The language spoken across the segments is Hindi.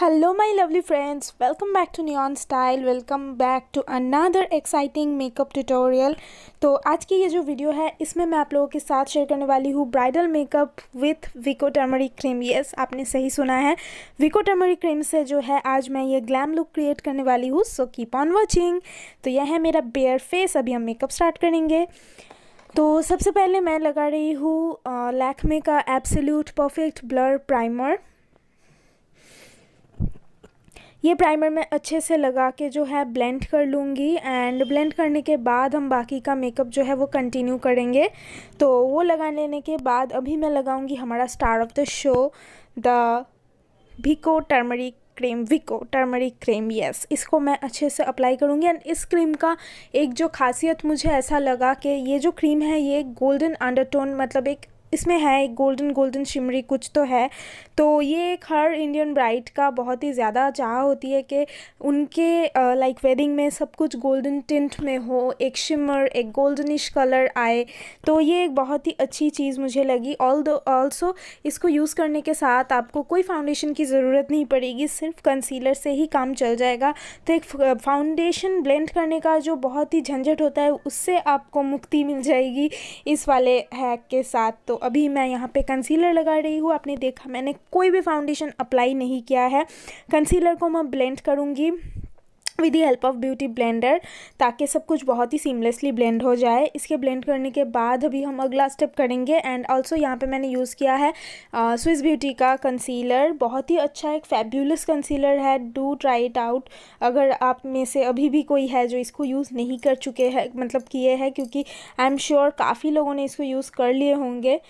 hello my lovely friends welcome back to neon style welcome back to another exciting makeup tutorial तो आज की ये जो वीडियो है इसमें मैं आप लोगों के साथ शेयर करने वाली हूँ bridal makeup with Vicco turmeric cream yes आपने सही सुना है विको टर्मरिक क्रीम से जो है आज मैं ये ग्लैम लुक क्रिएट करने वाली हूँ सो कीप ऑन वॉचिंग तो यह है मेरा बेयर फेस अभी हम मेकअप स्टार्ट करेंगे तो सबसे पहले मैं लगा रही हूँ लैकमे का एब्सोल्यूट परफेक्ट ब्लर प्राइमर ये प्राइमर मैं अच्छे से लगा के जो है ब्लेंड कर लूँगी एंड ब्लेंड करने के बाद हम बाकी का मेकअप जो है वो कंटिन्यू करेंगे तो वो लगा लेने के बाद अभी मैं लगाऊँगी हमारा star of the show the Vicco turmeric cream Vicco turmeric cream yes इसको मैं अच्छे से अप्लाई करूँगी एंड इस क्रीम का एक जो खासियत मुझे ऐसा लगा कि ये जो क्रीम है ये गोल्डन अंडरटोन मतलब एक इसमें है एक गोल्डन गोल्डन शिमरी कुछ तो है तो ये एक हर इंडियन ब्राइड का बहुत ही ज़्यादा चाह होती है कि उनके लाइक वेडिंग में सब कुछ गोल्डन टिंट में हो एक शिमर एक गोल्डनिश कलर आए तो ये एक बहुत ही अच्छी चीज़ मुझे लगी ऑल दो ऑल्सो इसको यूज़ करने के साथ आपको कोई फाउंडेशन की ज़रूरत नहीं पड़ेगी सिर्फ कंसीलर से ही काम चल जाएगा तो एक फाउंडेशन ब्लेंड करने का जो बहुत ही झंझट होता है उससे आपको मुक्ति मिल जाएगी इस वाले हैक के साथ तो अभी मैं यहाँ पे कंसीलर लगा रही हूँ आपने देखा मैंने कोई भी फाउंडेशन अप्लाई नहीं किया है कंसीलर को मैं ब्लेंड करूँगी with the help of beauty blender ताकि सब कुछ बहुत ही सीमलेसली ब्लेंड हो जाए इसके ब्लेंड करने के बाद अभी हम अगला स्टेप करेंगे एंड ऑल्सो यहाँ पे मैंने यूज़ किया है स्विस ब्यूटी का कंसीलर बहुत ही अच्छा एक फैब्यूलस कंसीलर है डू ट्राई इट आउट अगर आप में से अभी भी कोई है जो इसको यूज़ नहीं कर चुके हैं मतलब किए हैं क्योंकि आई एम श्योर काफ़ी लोगों ने इसको यूज़ कर लिए होंगे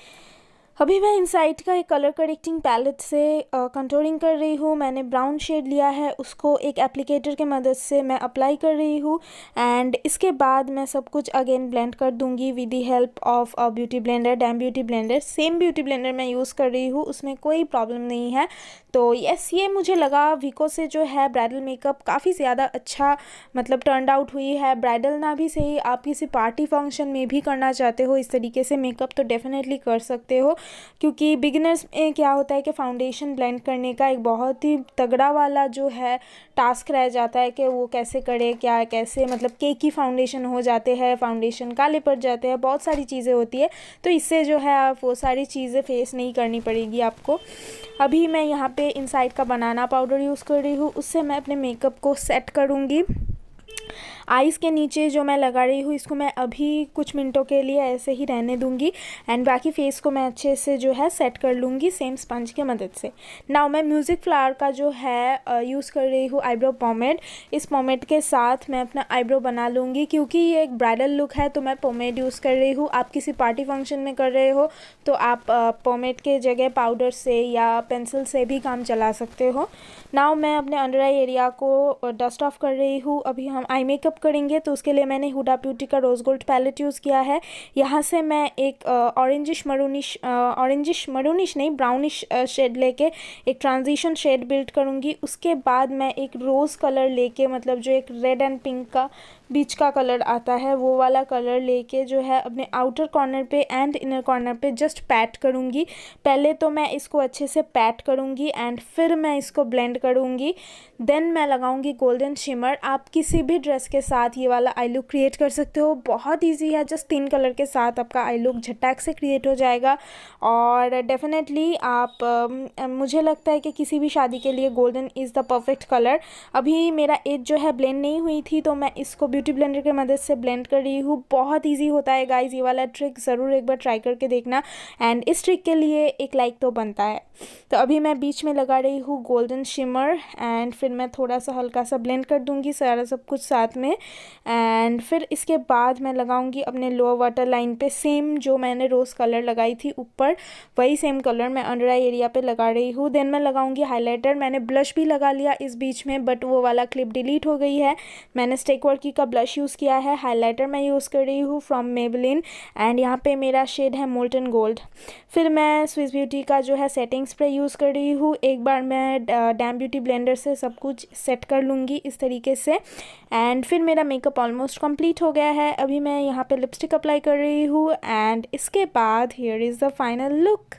अभी मैं इनसाइट का एक कलर करेक्टिंग पैलेट से कंट्रोलिंग कर रही हूँ मैंने ब्राउन शेड लिया है उसको एक एप्लीकेटर के मदद से मैं अप्लाई कर रही हूँ एंड इसके बाद मैं सब कुछ अगेन ब्लेंड कर दूंगी with the help of a beauty blender damn beauty blender same beauty blender मैं यूज़ कर रही हूँ उसमें कोई प्रॉब्लम नहीं है तो यस ये मुझे लगा वीको से जो है ब्राइडल मेकअप काफ़ी ज़्यादा अच्छा मतलब टर्न आउट हुई है ब्राइडल ना भी सही आप किसी पार्टी फंक्शन में भी करना चाहते हो इस तरीके से मेकअप तो डेफिनेटली कर सकते हो क्योंकि बिगिनर्स में क्या होता है कि फाउंडेशन ब्लेंड करने का एक बहुत ही तगड़ा वाला जो है टास्क रह जाता है कि वो कैसे करे क्या कैसे मतलब केक ही फाउंडेशन हो जाते हैं फाउंडेशन काले पड़ जाते हैं बहुत सारी चीज़ें होती है तो इससे जो है आप वो सारी चीज़ें फेस नहीं करनी पड़ेगी आपको अभी मैं यहाँ पे इन का बनाना पाउडर यूज़ कर रही हूँ उससे मैं अपने मेकअप को सेट करूँगी आइज़ के नीचे जो मैं लगा रही हूँ इसको मैं अभी कुछ मिनटों के लिए ऐसे ही रहने दूँगी एंड बाकी फेस को मैं अच्छे से जो है सेट कर लूँगी सेम स्पंज की मदद से नाउ मैं म्यूज़िक फ्लावर का जो है यूज़ कर रही हूँ आईब्रो पोमेड इस पोमेड के साथ मैं अपना आईब्रो बना लूँगी क्योंकि ये एक ब्राइडल लुक है तो मैं पोमेड यूज़ कर रही हूँ आप किसी पार्टी फंक्शन में कर रहे हो तो आप पोमेड के जगह पाउडर से या पेंसिल से भी काम चला सकते हो नाउ मैं अपने अंडर आई एरिया को डस्ट ऑफ कर रही हूँ अभी हम आई मेकअप करेंगे तो उसके लिए मैंने हुडा ब्यूटी का रोज़ गोल्ड पैलेट यूज़ किया है यहाँ से मैं एक ऑरेंजिश मरूनिश ऑरेंजिश मरूनिश नहीं ब्राउनिश शेड लेके एक ट्रांजिशन शेड बिल्ड करूँगी उसके बाद मैं एक रोज़ कलर लेके मतलब जो एक रेड एंड पिंक का बीच का कलर आता है वो वाला कलर लेके जो है अपने आउटर कॉर्नर पे एंड इनर कॉर्नर पे जस्ट पैट करूँगी पहले तो मैं इसको अच्छे से पैट करूँगी एंड फिर मैं इसको ब्लेंड करूँगी देन मैं लगाऊँगी गोल्डन शिमर आप किसी भी ड्रेस के के साथ ये वाला आई लुक क्रिएट कर सकते हो बहुत ईजी है जस्ट तीन कलर के साथ आपका आई लुक झटाक से क्रिएट हो जाएगा और डेफिनेटली आप मुझे लगता है कि किसी भी शादी के लिए golden is the perfect colour अभी मेरा एज जो है ब्लेंड नहीं हुई थी तो मैं इसको ब्यूटी ब्लेंडर की मदद से ब्लेंड कर रही हूँ बहुत ईजी होता है गाइज ये वाला ट्रिक ज़रूर एक बार ट्राई करके देखना एंड इस ट्रिक के लिए एक लाइक तो बनता है तो अभी मैं बीच में लगा रही हूँ गोल्डन शिमर एंड फिर मैं थोड़ा सा हल्का सा ब्लेंड कर दूंगी सारा सब कुछ साथ में में एंड फिर इसके बाद मैं लगाऊंगी अपने लोअर वाटर लाइन पे सेम जो मैंने रोज़ कलर लगाई थी ऊपर वही सेम कलर मैं अंडर आई एरिया पे लगा रही हूँ देन मैं लगाऊंगी हाइलाइटर मैंने ब्लश भी लगा लिया इस बीच में बट वो वाला क्लिप डिलीट हो गई है मैंने स्टेक वर्की का ब्लश यूज़ किया है हाईलाइटर मैं यूज़ कर रही हूँ फ्रॉम मेबलिन एंड यहाँ पे मेरा शेड है मोल्टन गोल्ड फिर मैं स्विस ब्यूटी का जो है सेटिंग स्प्रे यूज़ कर रही हूँ एक बार मैं डैम ब्यूटी ब्लेंडर से सब कुछ सेट कर लूँगी इस तरीके से एंड फिर फिर मेरा मेकअप ऑलमोस्ट कंप्लीट हो गया है अभी मैं यहाँ पे लिपस्टिक अप्लाई कर रही हूँ एंड इसके बाद here is the final look